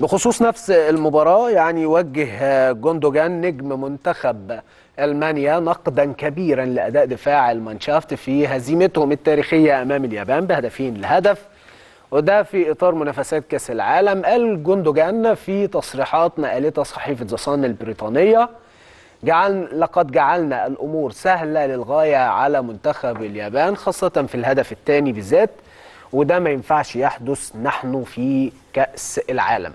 بخصوص نفس المباراة يعني يوجه آه، جوندوجان نجم منتخب ألمانيا نقدا كبيرا لأداء دفاع المانشافت في هزيمتهم التاريخية أمام اليابان بهدفين لهدف وده في إطار منافسات كأس العالم قال جوندوجان في تصريحات نقلتها صحيفة ذا صن البريطانية جعل لقد جعلنا الأمور سهلة للغاية على منتخب اليابان خاصة في الهدف الثاني بالذات وده ما ينفعش يحدث نحن في كأس العالم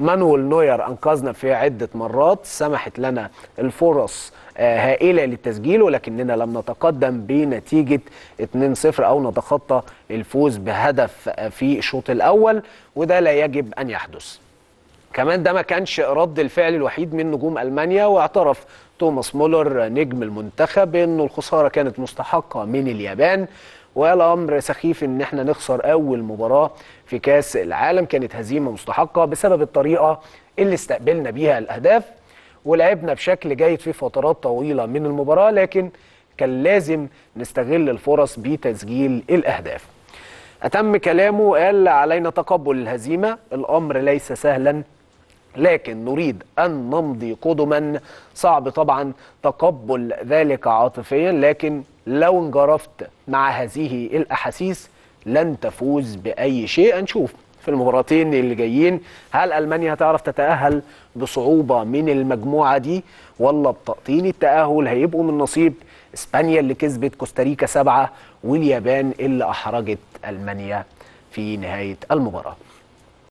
مانويل نوير أنقذنا في عدة مرات سمحت لنا الفرص آه، هائلة للتسجيل ولكننا لم نتقدم بنتيجة 2-0 أو نتخطى الفوز بهدف آه، في الشوط الأول وده لا يجب أن يحدث كمان ده ما كانش رد الفعل الوحيد من نجوم ألمانيا واعترف توماس مولر نجم المنتخب أنه الخسارة كانت مستحقة من اليابان امر سخيف ان احنا نخسر اول مباراه في كاس العالم كانت هزيمه مستحقه بسبب الطريقه اللي استقبلنا بيها الاهداف ولعبنا بشكل جيد في فترات طويله من المباراه لكن كان لازم نستغل الفرص بتسجيل الاهداف أتم كلامه قال علينا تقبل الهزيمة الأمر ليس سهلا لكن نريد أن نمضي قدما صعب طبعا تقبل ذلك عاطفيا لكن لو انجرفت مع هذه الأحاسيس لن تفوز بأي شيء هنشوف في المباراتين اللي جايين هل ألمانيا هتعرف تتأهل بصعوبة من المجموعة دي ولا بتقطين التأهل هيبقوا من نصيب إسبانيا اللي كسبت كوستاريكا سبعة واليابان اللي أحرجت ألمانيا في نهاية المباراة